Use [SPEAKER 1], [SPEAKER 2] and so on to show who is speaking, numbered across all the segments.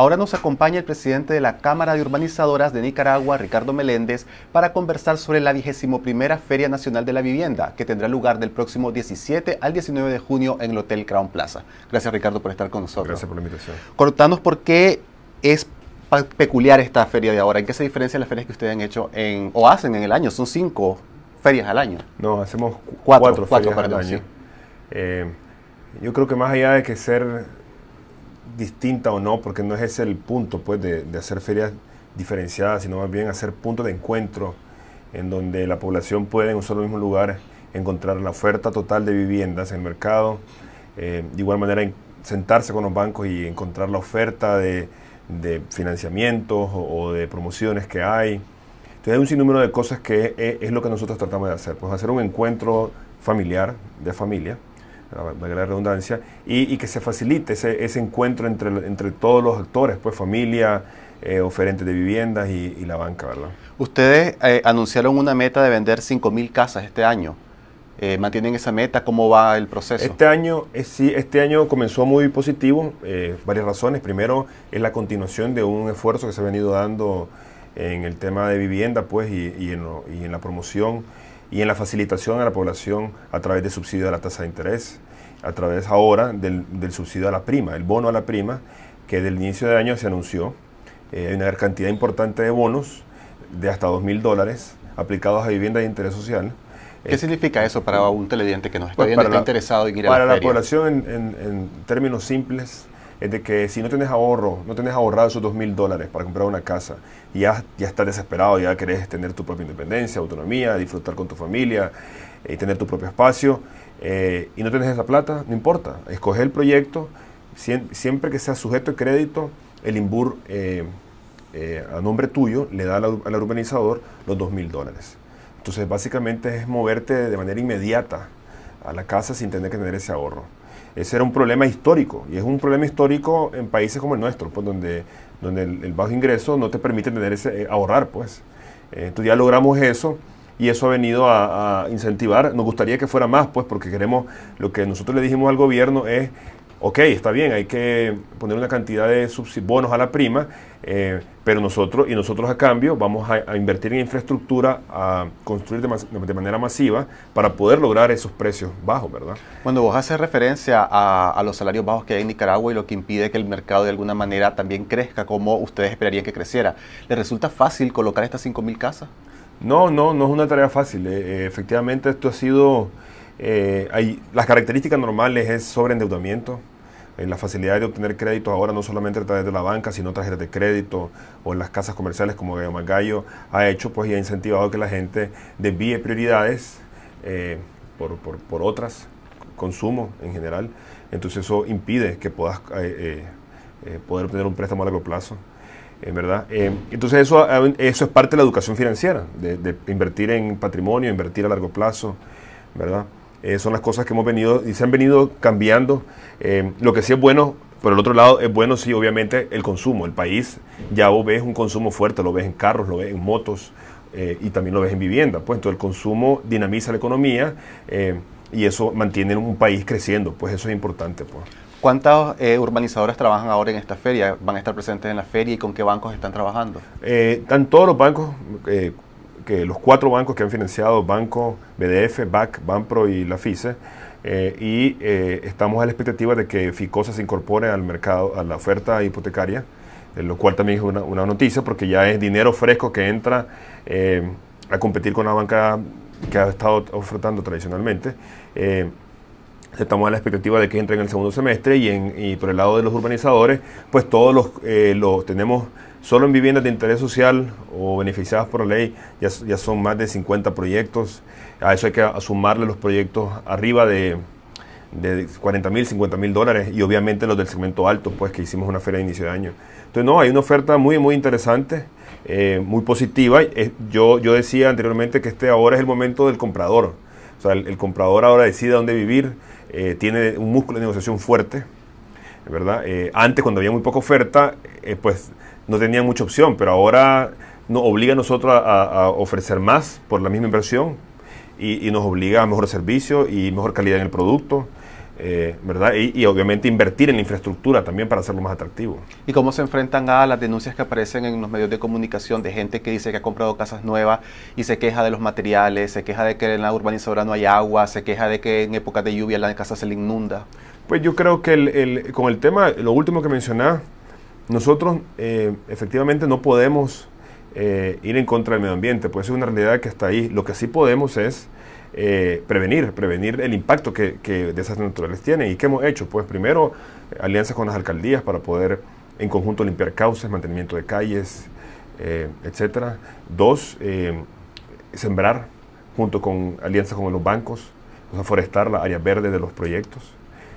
[SPEAKER 1] Ahora nos acompaña el presidente de la Cámara de Urbanizadoras de Nicaragua, Ricardo Meléndez, para conversar sobre la vigésimo primera Feria Nacional de la Vivienda, que tendrá lugar del próximo 17 al 19 de junio en el Hotel Crown Plaza. Gracias, Ricardo, por estar con nosotros. Gracias por la invitación. Cortanos por qué es peculiar esta feria de ahora. ¿En qué se diferencia las ferias que ustedes han hecho en, o hacen en el año? Son cinco ferias al año.
[SPEAKER 2] No, hacemos cuatro, cuatro, ferias al año. Eh, yo creo que más allá de que ser distinta o no, porque no es ese el punto pues, de, hacer ferias diferenciadas, sino más bien hacer puntos de encuentro en donde la población puede en un solo mismo lugar encontrar la oferta total de viviendas en el mercado, eh, de igual manera sentarse con los bancos y encontrar la oferta de, de financiamientos o, de promociones que hay. Entonces hay un sinnúmero de cosas que eh, es lo que nosotros tratamos de hacer, pues hacer un encuentro familiar, de familia, la redundancia, y, que se facilite ese, encuentro entre, entre todos los actores, pues familia,
[SPEAKER 1] eh, oferentes de viviendas y, la banca, ¿verdad? Ustedes eh, anunciaron una meta de vender 5.000 casas este año. Eh, ¿Mantienen esa meta? ¿Cómo va el proceso? Este año,
[SPEAKER 2] sí, este año comenzó muy positivo, varias razones. Primero, es la continuación de un esfuerzo que se ha venido dando en el tema de vivienda pues, y, en, en la promoción y en la facilitación a la población a través de subsidio a la tasa de interés, a través ahora del, subsidio a la prima, el bono a la prima, que del inicio de año se anunció. Eh, hay una cantidad importante de bonos de hasta 2.000 dólares aplicados a vivienda de interés
[SPEAKER 1] social. ¿Qué eh, significa eso para un televidente que nos está pues interesado en ir a la Para la, población,
[SPEAKER 2] en términos simples, es de que si no tienes ahorro, no tienes ahorrado esos dos mil dólares para comprar una casa, y ya, ya estás desesperado, ya querés tener tu propia independencia, autonomía, disfrutar con tu familia, y eh, tener tu propio espacio, eh, y no tienes esa plata, no importa, escoge el proyecto, siempre que sea sujeto de crédito, el IMBUR eh, a nombre tuyo le da al, al urbanizador los dos mil dólares. Entonces básicamente es moverte de manera inmediata a la casa sin tener que tener ese ahorro. Ese era un problema histórico y es un problema histórico en países como el nuestro, pues, donde, donde el, bajo ingreso no te permite tener ese, eh, ahorrar. Pues. Eh, entonces ya logramos eso y eso ha venido a, a, incentivar. Nos gustaría que fuera más, pues, porque queremos, lo que nosotros le dijimos al gobierno es ok, está bien, hay que poner una cantidad de bonos a la prima, eh, pero nosotros, y nosotros a cambio vamos a, invertir en infraestructura, a construir de, manera masiva para poder lograr esos precios bajos, ¿verdad?
[SPEAKER 1] Cuando vos haces referencia a, los salarios bajos que hay en Nicaragua y lo que impide que el mercado de alguna manera también crezca como ustedes esperarían que creciera, ¿les resulta fácil colocar estas 5.000 casas? No, no, no es una tarea fácil.
[SPEAKER 2] Eh, eh, efectivamente, esto ha sido... hay, las características normales es sobreendeudamiento, en eh, la facilidad de obtener crédito ahora no solamente a través de la banca, sino a través de crédito o en las casas comerciales como Gallo Magallo ha hecho pues y ha incentivado que la gente desvíe prioridades eh, por, otras, consumo en general. Entonces eso impide que puedas eh, poder obtener un préstamo a largo plazo. En verdad. entonces eso, eso es parte de la educación financiera, de, de invertir en patrimonio, invertir a largo plazo, ¿verdad? Eh, son las cosas que hemos venido y se han venido cambiando. Eh, lo que sí es bueno, por el otro lado, es bueno sí, obviamente, el consumo. El país ya vos ves un consumo fuerte, lo ves en carros, lo ves en motos eh, y también lo ves en vivienda. Pues entonces el consumo dinamiza la economía y eso mantiene un país creciendo. Pues eso es importante.
[SPEAKER 1] Pues. ¿Cuántas urbanizadoras trabajan ahora en esta feria? ¿Van a estar presentes en la feria y con qué bancos están trabajando?
[SPEAKER 2] están todos los bancos, eh, que los cuatro bancos que han financiado, Banco, BDF, BAC, Banpro y la FICE, eh, y eh, estamos a la expectativa de que FICOSA se incorpore al mercado, a la oferta hipotecaria, eh, lo cual también es una, noticia porque ya es dinero fresco que entra a competir con la banca que ha estado ofertando tradicionalmente. Estamos a la expectativa de que entre en el segundo semestre y, en, y por el lado de los urbanizadores, pues todos los, los tenemos Solo en viviendas de interés social o beneficiadas por ley ya, ya son más de 50 proyectos. A eso hay que sumarle los proyectos arriba de, de 40 mil, 50 mil dólares y obviamente los del segmento alto, pues que hicimos una feria de inicio de año. Entonces, no, hay una oferta muy, muy interesante, eh, muy positiva. Eh, yo, yo decía anteriormente que este ahora es el momento del comprador. O sea, el, comprador ahora decide dónde vivir, eh, tiene un músculo de negociación fuerte, ¿verdad? antes, cuando había muy poca oferta, pues no tenían mucha opción, pero ahora nos obliga a nosotros a, ofrecer más por la misma inversión y, nos obliga a mejor servicio y mejor calidad en el producto. Eh, ¿verdad? Y, obviamente invertir en la infraestructura también para hacerlo más atractivo.
[SPEAKER 1] ¿Y cómo se enfrentan a las denuncias que aparecen en los medios de comunicación de gente que dice que ha comprado casas nuevas y se queja de los materiales, se queja de que en la urbanizadora no hay agua, se queja de que en épocas de lluvia la casa se le inunda? Pues yo creo que con el tema, lo último que mencionás, nosotros eh,
[SPEAKER 2] efectivamente no podemos eh, ir en contra del medio ambiente, pues es una realidad que está ahí. Lo que sí podemos es eh, prevenir, prevenir el impacto que, que naturales tienen. ¿Y qué hemos hecho? Pues primero, alianzas con las alcaldías para poder en conjunto limpiar cauces, mantenimiento de calles, etc. etcétera. Dos, sembrar junto con alianzas con los bancos, o sea, forestar las áreas verdes de los proyectos.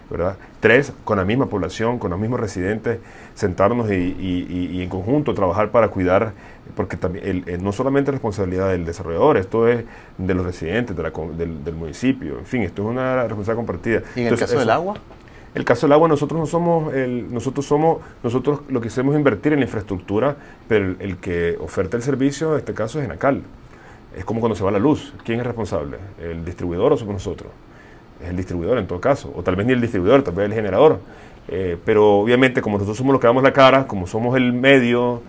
[SPEAKER 2] ¿verdad? Tres, con la misma población, con los mismos residentes, sentarnos y, en conjunto trabajar para cuidar, porque también no solamente es responsabilidad del desarrollador, esto es de los residentes, de la, del, municipio, en fin, esto es una responsabilidad compartida. ¿Y en el caso del agua? El caso del agua, nosotros no somos, nosotros somos, nosotros lo que hacemos es invertir en la infraestructura, pero el, el, que oferta el servicio, en este caso, es Enacal. Es como cuando se va la luz. ¿Quién es responsable? ¿El distribuidor o somos nosotros? es el distribuidor en todo caso, o tal vez ni el distribuidor, tal vez el generador. Eh, pero obviamente como nosotros somos los que damos la cara, como somos el medio,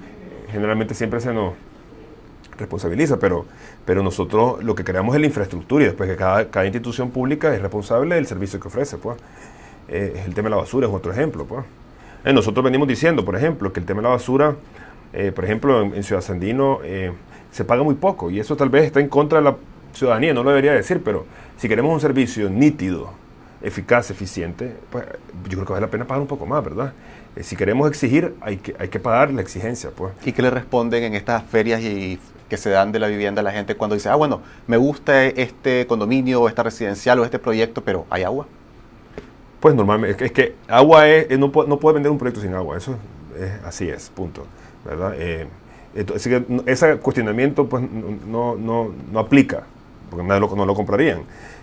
[SPEAKER 2] generalmente siempre se nos responsabiliza, pero, pero nosotros lo que creamos es la infraestructura y después que cada, institución pública es responsable del servicio que ofrece. Pues. Eh, el tema de la basura es otro ejemplo. Pues. Eh, nosotros venimos diciendo, por ejemplo, que el tema de la basura, por ejemplo, en, en Ciudad Sandino se paga muy poco y eso tal vez está en contra de la ciudadanía, no lo debería decir, pero si queremos un servicio nítido, eficaz, eficiente,
[SPEAKER 1] pues yo creo que vale la pena pagar un poco más, ¿verdad? Eh, si queremos exigir, hay que, hay que pagar la exigencia, pues. ¿Y qué le responden en estas ferias y que se dan de la vivienda a la gente cuando dice, ah, bueno, me gusta este condominio o esta residencial o este proyecto, pero hay agua? Pues normalmente,
[SPEAKER 2] es que, agua es, no, no puede vender un proyecto sin agua, eso así es, punto, ¿verdad? Eh, ese cuestionamiento pues no, no, no aplica, porque nadie lo, no lo comprarían.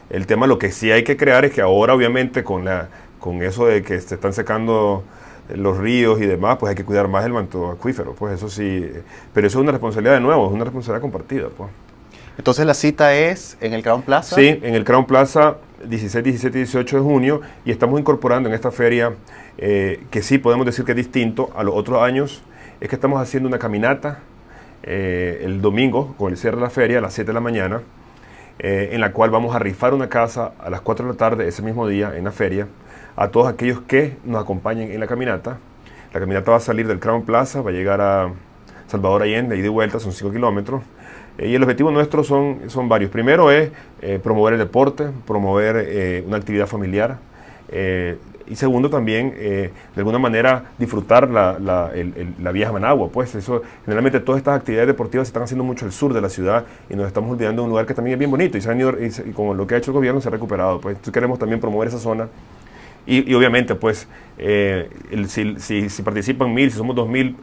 [SPEAKER 2] El tema, lo que sí hay que crear es que ahora, obviamente, con, la, con eso de que se están secando eh, los ríos y demás, pues hay que cuidar más el manto acuífero, pues eso sí, pero eso es una responsabilidad de nuevo, es una responsabilidad compartida, pues. Entonces la cita es
[SPEAKER 1] en el Crown Plaza. Sí,
[SPEAKER 2] en el Crown Plaza 16, 17 y 18 de junio y estamos incorporando en esta feria, eh, que sí podemos decir que es distinto a los otros años, es que estamos haciendo una caminata eh, el domingo con el cierre de la feria a las 7 de la mañana eh, en la cual vamos a rifar una casa a las 4 de la tarde ese mismo día en la feria a todos aquellos que nos acompañen en la caminata. La caminata va a salir del Crown Plaza, va a llegar a Salvador Allende, y de vuelta, son 5 kilómetros. Eh, y el objetivo nuestro son, son varios. Primero es eh, promover el deporte, promover una actividad familiar, y segundo, también, eh, de alguna manera, disfrutar la, la, el, la, vieja Managua. Pues eso, generalmente todas estas actividades deportivas se están haciendo mucho al sur de la ciudad y nos estamos olvidando de un lugar que también es bien bonito y, se con lo que ha hecho el gobierno se ha recuperado. Pues entonces queremos también promover esa zona y, obviamente, pues, eh, si, participan mil, si somos dos mil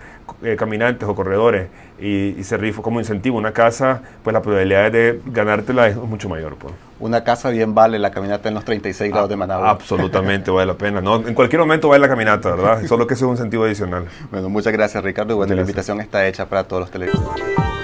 [SPEAKER 2] eh, caminantes o corredores y, se rifa como incentivo una casa, pues la probabilidad de ganártela es mucho mayor. Pues. Una casa bien vale la caminata en los 36 ah, grados de Managua. Absolutamente vale la pena. No, en cualquier momento vale la caminata, ¿verdad? Solo que eso es un incentivo adicional. Bueno, muchas gracias Ricardo y bueno, la invitación
[SPEAKER 1] está hecha para todos los televidentes.